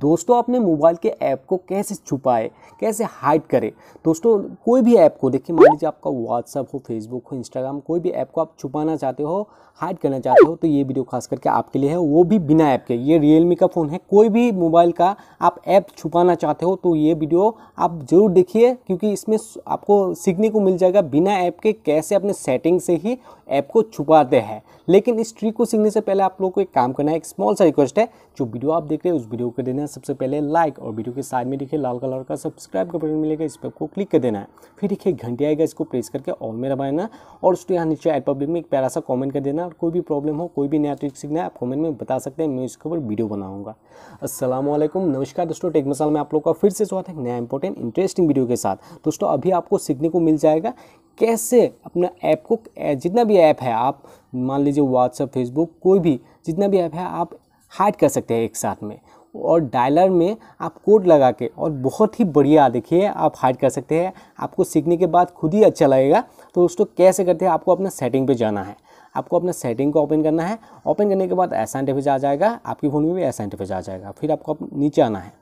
दोस्तों अपने मोबाइल के ऐप को कैसे छुपाए कैसे हाइड करें दोस्तों कोई भी ऐप को देखिए मान लीजिए आपका व्हाट्सअप हो फेसबुक हो इंस्टाग्राम कोई भी ऐप को आप छुपाना चाहते हो हाइड करना चाहते हो तो ये वीडियो खास करके आपके लिए है वो भी बिना ऐप के ये रियलमी का फ़ोन है कोई भी मोबाइल का आप ऐप छुपाना चाहते हो तो ये वीडियो आप ज़रूर देखिए क्योंकि इसमें आपको सीखने को मिल जाएगा बिना ऐप के कैसे अपने सेटिंग से ही ऐप को छुपाते हैं लेकिन इस ट्रिक को सीखने से पहले आप लोग को एक काम करना है एक स्मॉल सा रिक्वेस्ट है जो वीडियो आप देख रहे हैं उस वीडियो को देना देना है सबसे पहले लाइक और वीडियो के साइड में देखिए लाल कलर का सब्सक्राइब का बटन मिलेगा इस पर आपको क्लिक कर देना है फिर देखिए घंटे आएगा इसको प्रेस करके ऑल में दबाना और उसको यहाँ नीचे एड पब्लिक में एक प्यारा सा कॉमेंट कर देना और कोई भी प्रॉब्लम हो कोई भी नया ट्रिक सीखना है आप कॉमेंट में बता सकते हैं मैं इसके ऊपर वीडियो बनाऊंगा असलम नमस्कार दोस्तों टेक मसाल में आप लोग का फिर से स्वागत है नया इंपॉर्टेंट इंटरेस्टिंग वीडियो के साथ दोस्तों अभी आपको सीखने को मिल जाएगा कैसे अपना ऐप को जितना भी ऐप है आप मान लीजिए व्हाट्सअप फेसबुक कोई भी जितना भी ऐप है आप हाइड कर सकते हैं एक साथ में और डायलर में आप कोड लगा के और बहुत ही बढ़िया देखिए आप हाइड कर सकते हैं आपको सीखने के बाद खुद ही अच्छा लगेगा तो दोस्तों कैसे करते हैं आपको अपने सेटिंग पे जाना है आपको अपने सेटिंग को ओपन करना है ओपन करने के बाद ऐसा इंटरफेज आ जाएगा आपकी फ़ोन में भी ऐसा इंटरफेज आ जाएगा फिर आपको नीचे आना है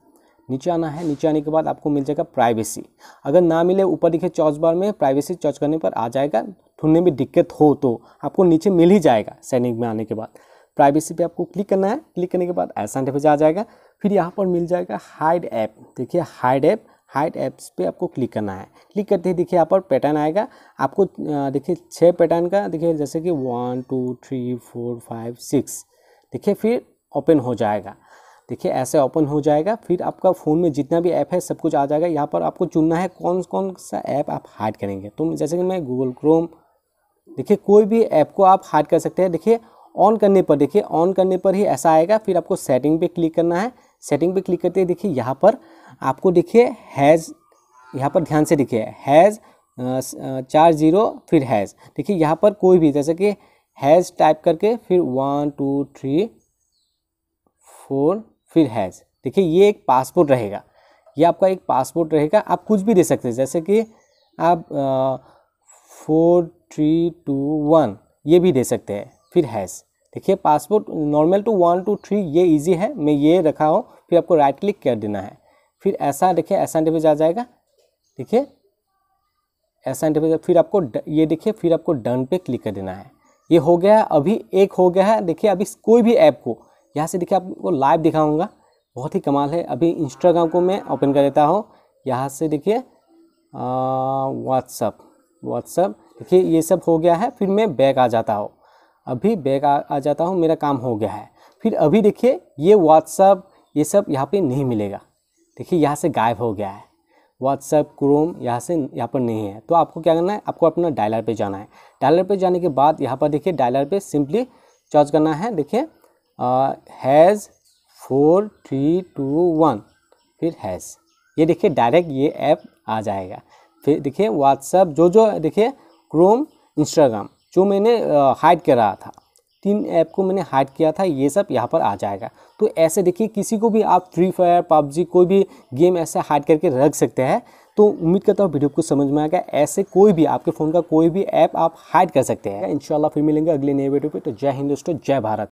नीचे आना है नीचे आने के बाद आपको मिल जाएगा प्राइवेसी अगर ना मिले ऊपर दिखे चौच बार में प्राइवेसी चौच करने पर आ जाएगा ढूंढने में दिक्कत हो तो आपको नीचे मिल ही जाएगा सेटिंग में आने के बाद प्राइवेसी पे आपको क्लिक करना है क्लिक करने के बाद ऐसा इंटरफेस आ जाएगा फिर यहाँ पर मिल जाएगा हाइड ऐप देखिए हाइड ऐप हाइड ऐप्स पे आपको क्लिक करना है क्लिक करते ही देखिए यहाँ पर पैटर्न आएगा आपको देखिए छः पैटर्न का देखिए जैसे कि one two three four five six देखिए फिर ओपन हो जाएगा देखिए ऐसे ओपन हो जाएगा फिर आपका फ़ोन में जितना भी ऐप है सब कुछ आ जाएगा यहाँ पर आपको चुनना है कौन कौन सा ऐप आप हाइड करेंगे तो जैसे कि मैं गूगल क्रोम देखिए कोई भी ऐप को आप हाइड कर सकते हैं देखिए ऑन करने पर देखिए ऑन करने पर ही ऐसा आएगा फिर आपको सेटिंग पे क्लिक करना है सेटिंग पे क्लिक करते हैं देखिए यहाँ पर आपको देखिए हैज़ यहाँ पर ध्यान से देखिए हैज़ चार जीरो फिर हैज़ देखिए यहाँ पर कोई भी जैसे कि हैज़ टाइप करके फिर वन टू थ्री फोर फिर हैज़ देखिए ये एक पासपोर्ट रहेगा ये आपका एक पासपोर्ट रहेगा आप कुछ भी दे सकते हैं जैसे कि आप फोर थ्री टू वन ये भी दे सकते हैं फिर हैज़ देखिए passport normal two one two three ये इजी है मैं ये रखा हूँ फिर आपको राइट क्लिक कर देना है फिर ऐसा देखिए ऐसा इंटरफेस आ जाएगा देखिए ऐसा इंटरफेस फिर आपको ये देखिए फिर आपको डन पे क्लिक कर देना है ये हो गया है अभी एक हो गया है देखिए अभी कोई भी ऐप को यहाँ से देखिए आपको लाइव दिखाऊंगा बहुत ही कमाल है अभी इंस्टाग्राम को मैं ओपन कर देता हूँ यहाँ से देखिए व्हाट्सअप व्हाट्सअप देखिए ये सब हो गया है फिर मैं बैग आ जाता हूँ अभी बैग आ, आ जाता हूँ मेरा काम हो गया है फिर अभी देखिए ये व्हाट्सअप ये सब यहाँ पे नहीं मिलेगा देखिए यहाँ से गायब हो गया है व्हाट्सएप क्रोम यहाँ से यहाँ पर नहीं है तो आपको क्या करना है आपको अपना डायलर पे जाना है डायलर पे जाने के बाद यहाँ पर देखिए डायलर पे सिंपली चार्ज करना है देखिए hash four three two one फिर हैज़ ये देखिए डायरेक्ट ये ऐप आ जाएगा फिर देखिए व्हाट्सअप जो जो देखिए क्रोम इंस्टाग्राम जो मैंने हाइड करा था तीन ऐप को मैंने हाइड किया था ये सब यहाँ पर आ जाएगा तो ऐसे देखिए किसी को भी आप फ्री फायर पबजी कोई भी गेम ऐसे हाइड करके रख सकते हैं तो उम्मीद करता हूँ वीडियो को समझ में आएगा ऐसे कोई भी आपके फ़ोन का कोई भी ऐप आप हाइड कर सकते हैं इंशाल्लाह फिर मिलेंगे अगले नए वीडियो पे तो जय हिंदुस्तान जय भारत